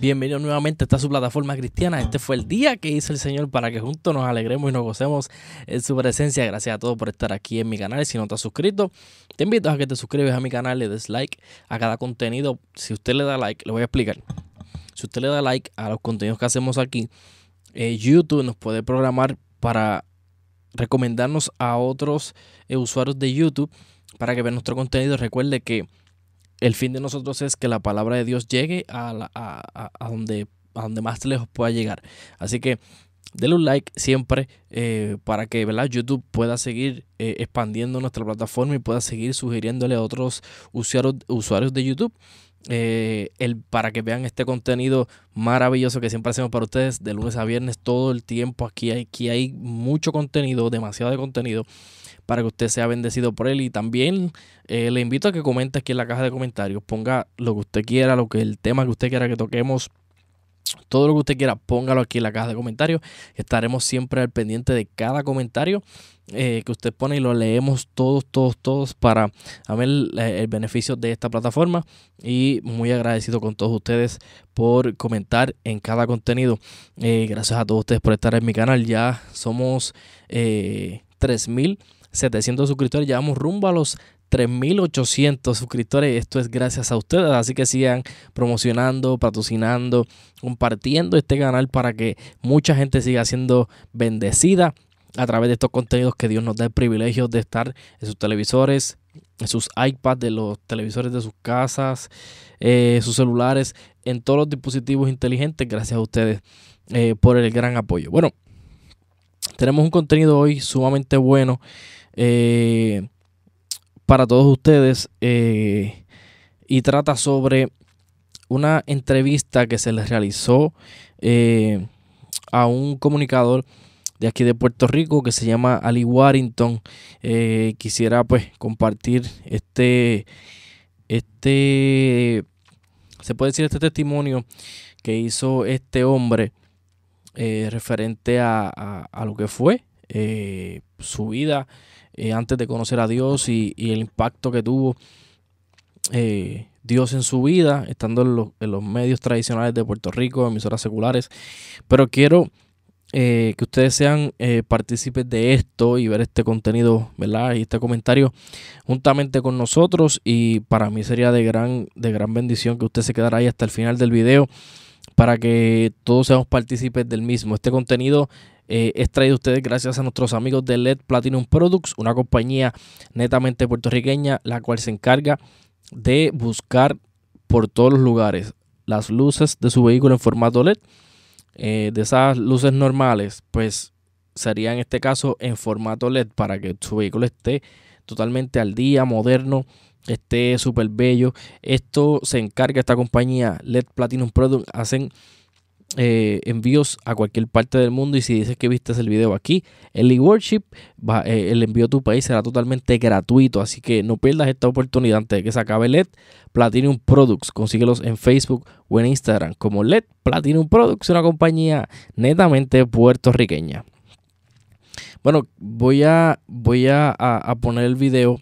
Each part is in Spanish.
Bienvenido nuevamente a esta su plataforma cristiana. Este fue el día que hizo el Señor para que juntos nos alegremos y nos gocemos en su presencia. Gracias a todos por estar aquí en mi canal. Si no te has suscrito, te invito a que te suscribas a mi canal, le des like a cada contenido. Si usted le da like, le voy a explicar. Si usted le da like a los contenidos que hacemos aquí, eh, YouTube nos puede programar para recomendarnos a otros eh, usuarios de YouTube para que vean nuestro contenido. Recuerde que el fin de nosotros es que la palabra de Dios llegue a, donde, más lejos pueda llegar. Así que denle un like siempre eh, para que ¿verdad? YouTube pueda seguir eh, expandiendo nuestra plataforma y pueda seguir sugiriéndole a otros usuarios, de YouTube. Eh, el, para que vean este contenido maravilloso que siempre hacemos para ustedes de lunes a viernes todo el tiempo aquí, aquí hay mucho contenido demasiado de contenido para que usted sea bendecido por él. Y también eh, le invito a que comente aquí en la caja de comentarios, ponga lo que usted quiera, lo que el tema que usted quiera que toquemos. Todo lo que usted quiera, póngalo aquí en la caja de comentarios. Estaremos siempre al pendiente de cada comentario eh, que usted pone y lo leemos todos, todos, todos para ver eh, el, beneficio de esta plataforma. Y muy agradecido con todos ustedes por comentar en cada contenido. gracias a todos ustedes por estar en mi canal. Ya somos 3000 700 suscriptores, llevamos rumbo a los 3.800 suscriptores. Esto es gracias a ustedes. Así que sigan promocionando, patrocinando, compartiendo este canal para que mucha gente siga siendo bendecida a través de estos contenidos que Dios nos da el privilegio de estar en sus televisores, en sus iPads, de los televisores de sus casas, eh, sus celulares, en todos los dispositivos inteligentes. Gracias a ustedes eh, por el gran apoyo. Bueno, tenemos un contenido hoy sumamente bueno. Eh, para todos ustedes eh, y trata sobre una entrevista que se les realizó eh, a un comunicador de aquí de Puerto Rico que se llama Ali Warrington. quisiera pues compartir este, este, se puede decir este testimonio que hizo este hombre referente a, a, a, lo que fue su vida, eh, antes de conocer a Dios y, el impacto que tuvo eh, Dios en su vida, estando en los, medios tradicionales de Puerto Rico, emisoras seculares. Pero quiero eh, que ustedes sean partícipes de esto y ver este contenido, ¿verdad? Y este comentario juntamente con nosotros. Y para mí sería de gran, de gran bendición que usted se quedara ahí hasta el final del video para que todos seamos partícipes del mismo. Este contenido eh, es traído ustedes gracias a nuestros amigos de LED Platinum Products, una compañía netamente puertorriqueña, la cual se encarga de buscar por todos los lugares las luces de su vehículo en formato LED. Eh, de esas luces normales, pues sería en este caso en formato LED para que su vehículo esté totalmente al día, moderno, esté súper bello. Esto se encarga esta compañía LED Platinum Products Hacen eh, envíos a cualquier parte del mundo y si dices que viste el video aquí El e Worship, va, eh, el envío a tu país será totalmente gratuito, así que no pierdas esta oportunidad antes de que se acabe LED Platinum Products, consíguelos en Facebook o en Instagram como LED Platinum Products, una compañía netamente puertorriqueña. Bueno, voy a, voy a, poner el video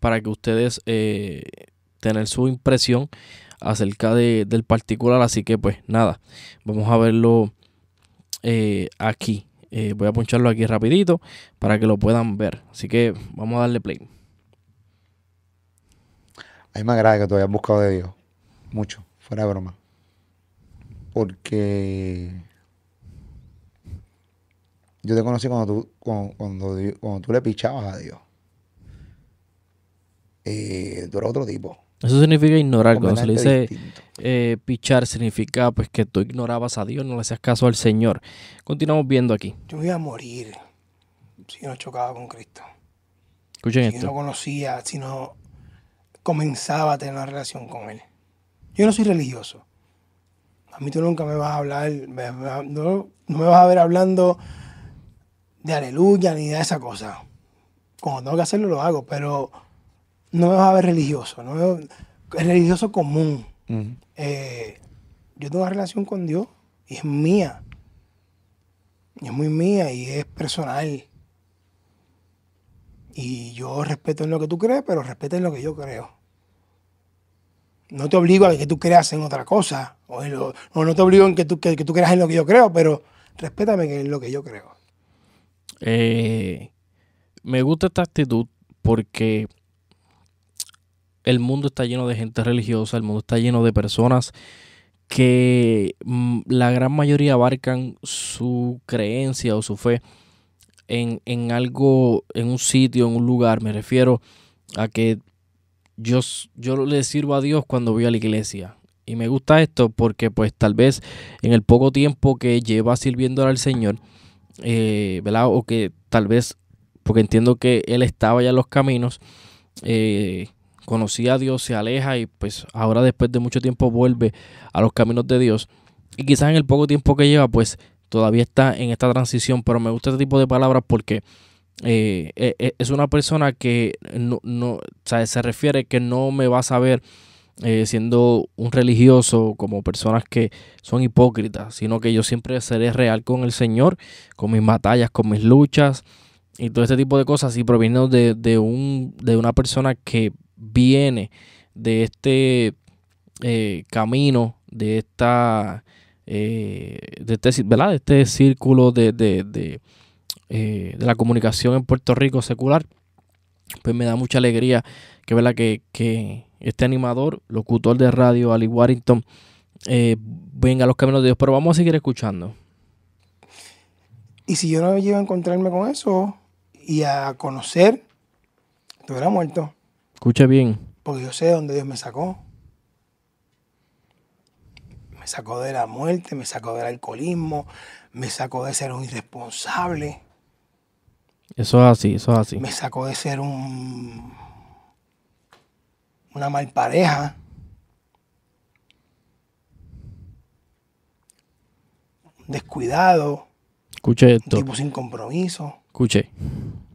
para que ustedes eh, tengan su impresión acerca del particular. Así que pues nada, vamos a verlo eh, aquí. Eh, voy a poncharlo aquí rapidito para que lo puedan ver. Así que vamos a darle play. A más me agrada que tú hayas buscado de Dios. Mucho, fuera de broma. Porque yo te conocí cuando tú, cuando, cuando, tú le pichabas a Dios. Eh, tú eras otro tipo. Eso significa ignorar. Cuando se le dice eh, pichar, significa pues que tú ignorabas a Dios, no le hacías caso al Señor. Continuamos viendo aquí. Yo iba a morir si no chocaba con Cristo. Escuchen si esto. Si no conocía, si no comenzaba a tener una relación con Él. Yo no soy religioso. A mí tú nunca me vas a hablar, no, me vas a ver hablando de aleluya ni de esa cosa. Cuando tengo que hacerlo, lo hago, pero no me vas a ver religioso, no religioso común. Eh, yo tengo una relación con Dios y es mía. Y es muy mía y es personal. Y yo respeto en lo que tú crees, pero respeta en lo que yo creo. No te obligo a que tú creas en otra cosa. O, no te obligo a que tú, tú creas en lo que yo creo, pero respétame en lo que yo creo. Eh, me gusta esta actitud porque el mundo está lleno de gente religiosa, el mundo está lleno de personas que mm, la gran mayoría abarcan su creencia o su fe en, algo, en un sitio, en un lugar. Me refiero a que yo, yo le sirvo a Dios cuando voy a la iglesia. Y me gusta esto porque pues tal vez en el poco tiempo que lleva sirviendo al Señor, eh, ¿verdad? O que tal vez, porque entiendo que Él estaba ya en los caminos, eh, conocía a Dios, se aleja y pues ahora después de mucho tiempo vuelve a los caminos de Dios. Y quizás en el poco tiempo que lleva, pues todavía está en esta transición, pero me gusta este tipo de palabras porque eh, e, e, es una persona que no, se refiere que no me va a saber eh, siendo un religioso como personas que son hipócritas, sino que yo siempre seré real con el Señor, con mis batallas, con mis luchas y todo este tipo de cosas y proviene de, un, de una persona que viene de este eh, camino, de esta, eh, de este, ¿verdad? De este círculo eh, de, la comunicación en Puerto Rico secular, pues me da mucha alegría que, Que, este animador, locutor de radio, Ali Warrington, venga a los caminos de Dios. Pero vamos a seguir escuchando. Y si yo no llego a encontrarme con eso y a conocer, hubiera muerto. Escucha bien. Porque yo sé dónde Dios me sacó. Me sacó de la muerte, me sacó del alcoholismo, me sacó de ser un irresponsable. Eso es así, eso es así. Me sacó de ser un una mal pareja. Descuidado. Escuche esto. Un tipo sin compromiso. Escuche.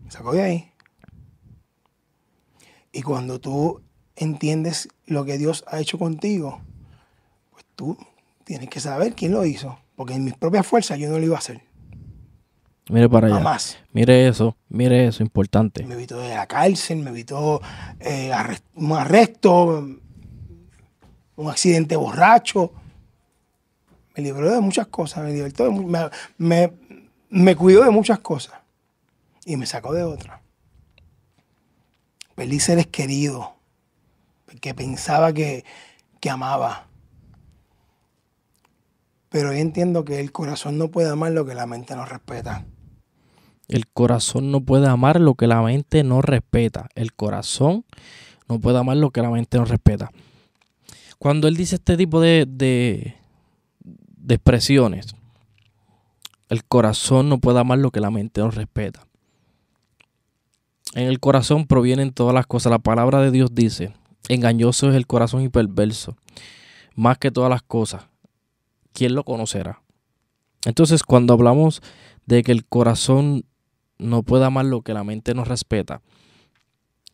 Me sacó de ahí. Y cuando tú entiendes lo que Dios ha hecho contigo, pues tú tienes que saber quién lo hizo, porque en mis propias fuerzas yo no lo iba a hacer. Mire para allá. Jamás. Mire eso, mire eso, importante. Me evitó de la cárcel, me evitó eh, un arresto, un accidente borracho. Me libró de muchas cosas, me, me cuidó de muchas cosas y me sacó de otras. Feliz seres queridos que pensaba que, amaba. Pero yo entiendo que el corazón no puede amar lo que la mente no respeta. El corazón no puede amar lo que la mente no respeta. El corazón no puede amar lo que la mente no respeta. Cuando él dice este tipo de, de, de expresiones, el corazón no puede amar lo que la mente no respeta. En el corazón provienen todas las cosas. La palabra de Dios dice, engañoso es el corazón y perverso, más que todas las cosas. ¿Quién lo conocerá? Entonces, cuando hablamos de que el corazón no puede amar lo que la mente nos respeta,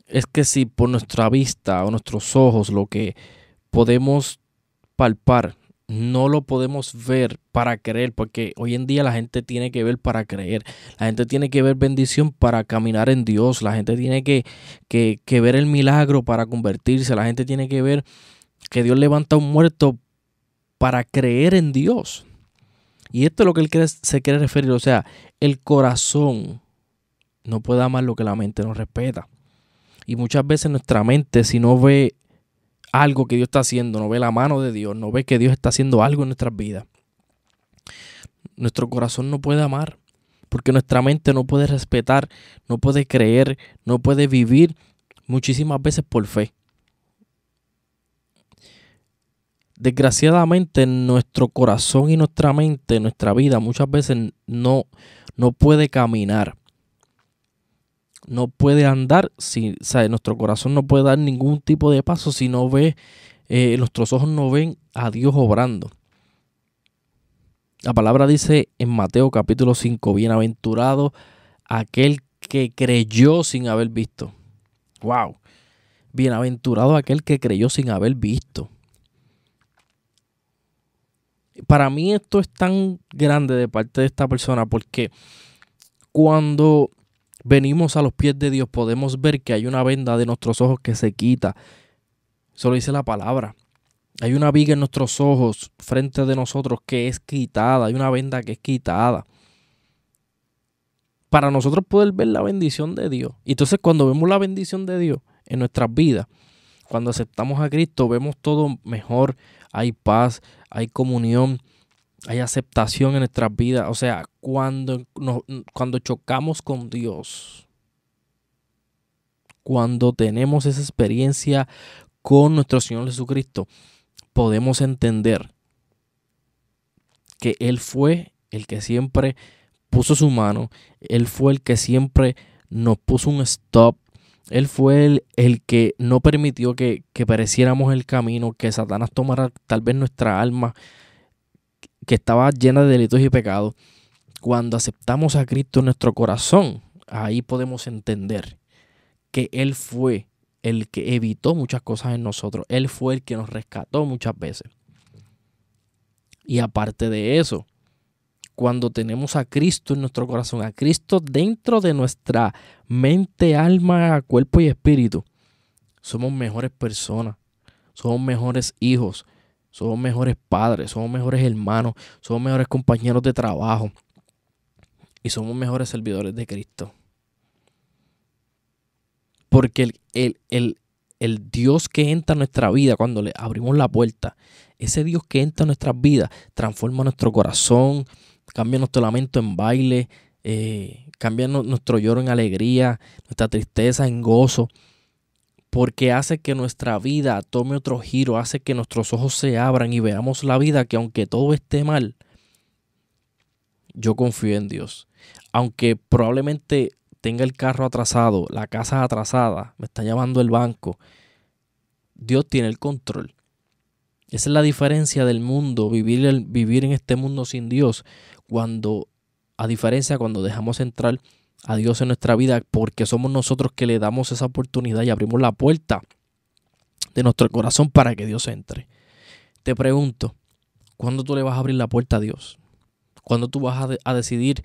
es que si por nuestra vista o nuestros ojos lo que podemos palpar no lo podemos ver para creer, porque hoy en día la gente tiene que ver para creer, la gente tiene que ver bendición para caminar en Dios, la gente tiene que, ver el milagro para convertirse, la gente tiene que ver que Dios levanta a un muerto para creer en Dios. Y esto es lo que él se quiere referir, o sea, el corazón no puede amar lo que la mente no respeta. Y muchas veces nuestra mente, si no ve algo que Dios está haciendo, no ve la mano de Dios, no ve que Dios está haciendo algo en nuestras vidas, nuestro corazón no puede amar, porque nuestra mente no puede respetar, no puede creer, no puede vivir muchísimas veces por fe. Desgraciadamente nuestro corazón y nuestra mente, nuestra vida muchas veces no, no puede caminar no puede andar, si, ¿sabe? nuestro corazón no puede dar ningún tipo de paso si no ve, eh, nuestros ojos no ven a Dios obrando. La palabra dice en Mateo capítulo 5, bienaventurado aquel que creyó sin haber visto. Wow. Bienaventurado aquel que creyó sin haber visto. Para mí esto es tan grande de parte de esta persona porque cuando venimos a los pies de Dios, podemos ver que hay una venda de nuestros ojos que se quita. solo dice la palabra. Hay una viga en nuestros ojos, frente de nosotros, que es quitada. Hay una venda que es quitada. Para nosotros poder ver la bendición de Dios. entonces cuando vemos la bendición de Dios en nuestras vidas, cuando aceptamos a Cristo, vemos todo mejor. Hay paz, hay comunión, hay aceptación en nuestras vidas. O sea, cuando, cuando chocamos con Dios, cuando tenemos esa experiencia con nuestro Señor Jesucristo, podemos entender que Él fue el que siempre puso su mano, Él fue el que siempre nos puso un stop, Él fue el, el que no permitió que, que pereciéramos el camino, que Satanás tomara tal vez nuestra alma, que estaba llena de delitos y pecados, cuando aceptamos a Cristo en nuestro corazón, ahí podemos entender que Él fue el que evitó muchas cosas en nosotros. Él fue el que nos rescató muchas veces. Y aparte de eso, cuando tenemos a Cristo en nuestro corazón, a Cristo dentro de nuestra mente, alma, cuerpo y espíritu, somos mejores personas, somos mejores hijos, somos mejores padres, somos mejores hermanos, somos mejores compañeros de trabajo y somos mejores servidores de Cristo. Porque el, el, Dios que entra en nuestra vida cuando le abrimos la puerta, ese Dios que entra en nuestras vidas transforma nuestro corazón, cambia nuestro lamento en baile, eh, cambia nuestro lloro en alegría, nuestra tristeza en gozo porque hace que nuestra vida tome otro giro, hace que nuestros ojos se abran y veamos la vida que aunque todo esté mal, yo confío en Dios. Aunque probablemente tenga el carro atrasado, la casa atrasada, me está llamando el banco, Dios tiene el control. Esa es la diferencia del mundo, vivir, vivir en este mundo sin Dios, cuando, a diferencia cuando dejamos entrar a Dios en nuestra vida porque somos nosotros que le damos esa oportunidad y abrimos la puerta de nuestro corazón para que Dios entre. Te pregunto, ¿cuándo tú le vas a abrir la puerta a Dios? ¿Cuándo tú vas a, decidir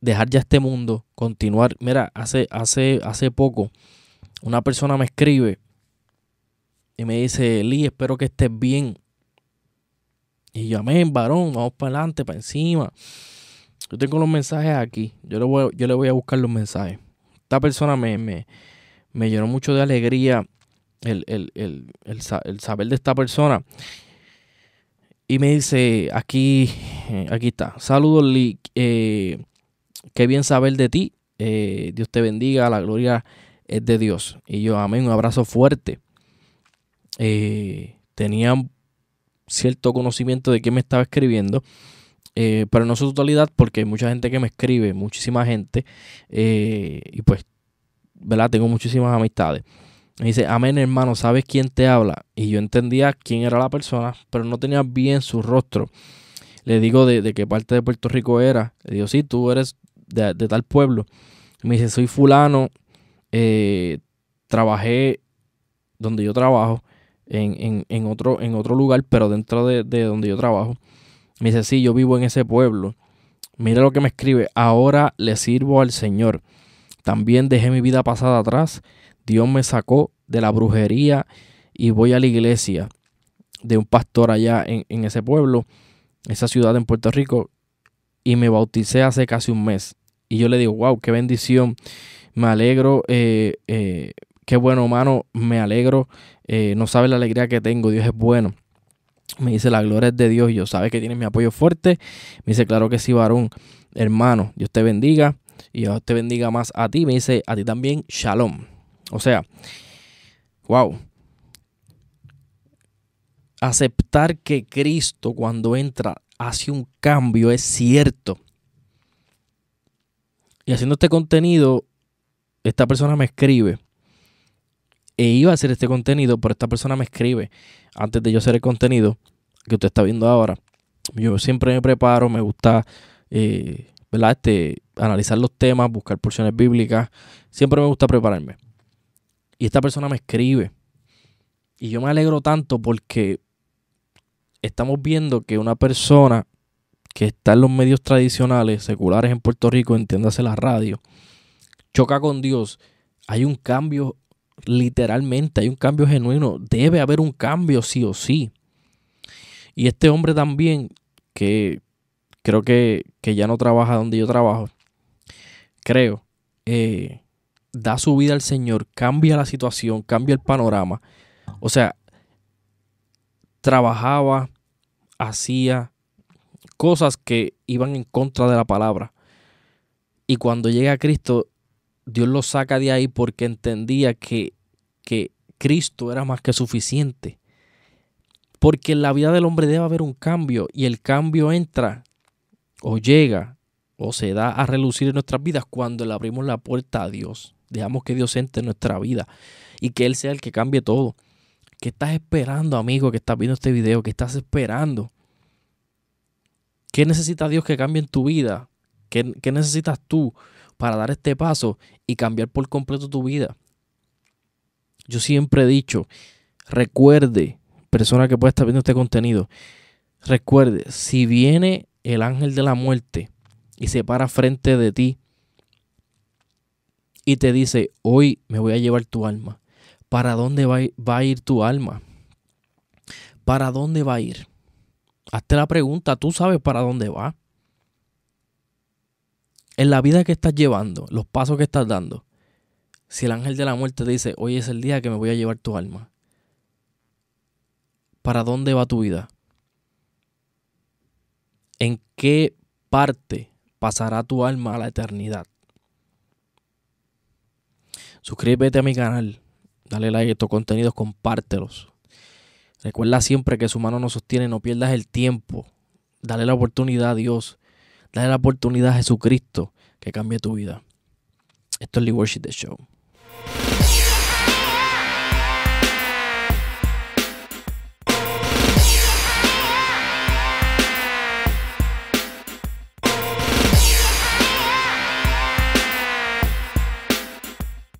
dejar ya este mundo, continuar? Mira, hace, hace, hace poco una persona me escribe y me dice, Lee, espero que estés bien. Y yo, amén, varón, vamos para adelante, para encima. Yo tengo los mensajes aquí. Yo le voy, yo le voy a buscar los mensajes. Esta persona me, me, llenó mucho de alegría el, saber de esta persona. Y me dice, aquí, eh, aquí está. Saludos, Lee. Eh, qué bien saber de ti. Eh, Dios te bendiga. La gloria es de Dios. Y yo, amén. Un abrazo fuerte. Tenían tenía cierto conocimiento de que me estaba escribiendo eh, pero no su totalidad porque hay mucha gente que me escribe, muchísima gente, eh, y pues, ¿verdad? Tengo muchísimas amistades. Me dice, amén hermano, ¿sabes quién te habla? Y yo entendía quién era la persona, pero no tenía bien su rostro. Le digo de, de qué parte de Puerto Rico era. Le digo, sí, tú eres de, tal pueblo. me dice, soy fulano, eh, trabajé donde yo trabajo, en, en, en, otro, en otro lugar, pero dentro de, de donde yo trabajo. Me dice, sí, yo vivo en ese pueblo. Mira lo que me escribe, ahora le sirvo al Señor. También dejé mi vida pasada atrás. Dios me sacó de la brujería y voy a la iglesia de un pastor allá en, ese pueblo, esa ciudad en Puerto Rico, y me bauticé hace casi un mes. Y yo le digo, wow, qué bendición, me alegro, eh, eh, qué bueno, mano, me alegro, eh, no sabe la alegría que tengo, Dios es bueno. Me dice, la gloria es de Dios y yo sabes que tienes mi apoyo fuerte. Me dice, claro que sí, varón, hermano, Dios te bendiga y Dios te bendiga más a ti. Me dice, a ti también, shalom. O sea, wow. Aceptar que Cristo cuando entra hace un cambio es cierto. Y haciendo este contenido, esta persona me escribe e iba a hacer este contenido, pero esta persona me escribe antes de yo hacer el contenido que usted está viendo ahora. Yo siempre me preparo, me gusta eh, Este, analizar los temas, buscar porciones bíblicas. Siempre me gusta prepararme. Y esta persona me escribe. Y yo me alegro tanto porque estamos viendo que una persona que está en los medios tradicionales, seculares en Puerto Rico, entiéndase la radio, choca con Dios. Hay un cambio Literalmente hay un cambio genuino. Debe haber un cambio sí o sí. Y este hombre también, que creo que, que ya no trabaja donde yo trabajo, creo, eh, da su vida al Señor, cambia la situación, cambia el panorama. O sea, trabajaba, hacía cosas que iban en contra de la palabra. Y cuando llega a Cristo, Dios lo saca de ahí porque entendía que, que Cristo era más que suficiente. Porque en la vida del hombre debe haber un cambio y el cambio entra o llega o se da a relucir en nuestras vidas cuando le abrimos la puerta a Dios. Dejamos que Dios entre en nuestra vida y que Él sea el que cambie todo. ¿Qué estás esperando, amigo, que estás viendo este video? ¿Qué estás esperando? ¿Qué necesita Dios que cambie en tu vida? ¿Qué, qué necesitas tú? para dar este paso y cambiar por completo tu vida. Yo siempre he dicho, recuerde, persona que puede estar viendo este contenido, recuerde, si viene el ángel de la muerte y se para frente de ti y te dice, hoy me voy a llevar tu alma, ¿para dónde va a ir tu alma? ¿Para dónde va a ir? Hazte la pregunta, tú sabes para dónde va en la vida que estás llevando, los pasos que estás dando, si el ángel de la muerte te dice, hoy es el día que me voy a llevar tu alma, ¿para dónde va tu vida? ¿En qué parte pasará tu alma a la eternidad? Suscríbete a mi canal, dale like a estos contenidos, compártelos. Recuerda siempre que su mano nos sostiene, no pierdas el tiempo. Dale la oportunidad a Dios Dale la oportunidad a Jesucristo que cambie tu vida. Esto es The Worship The Show.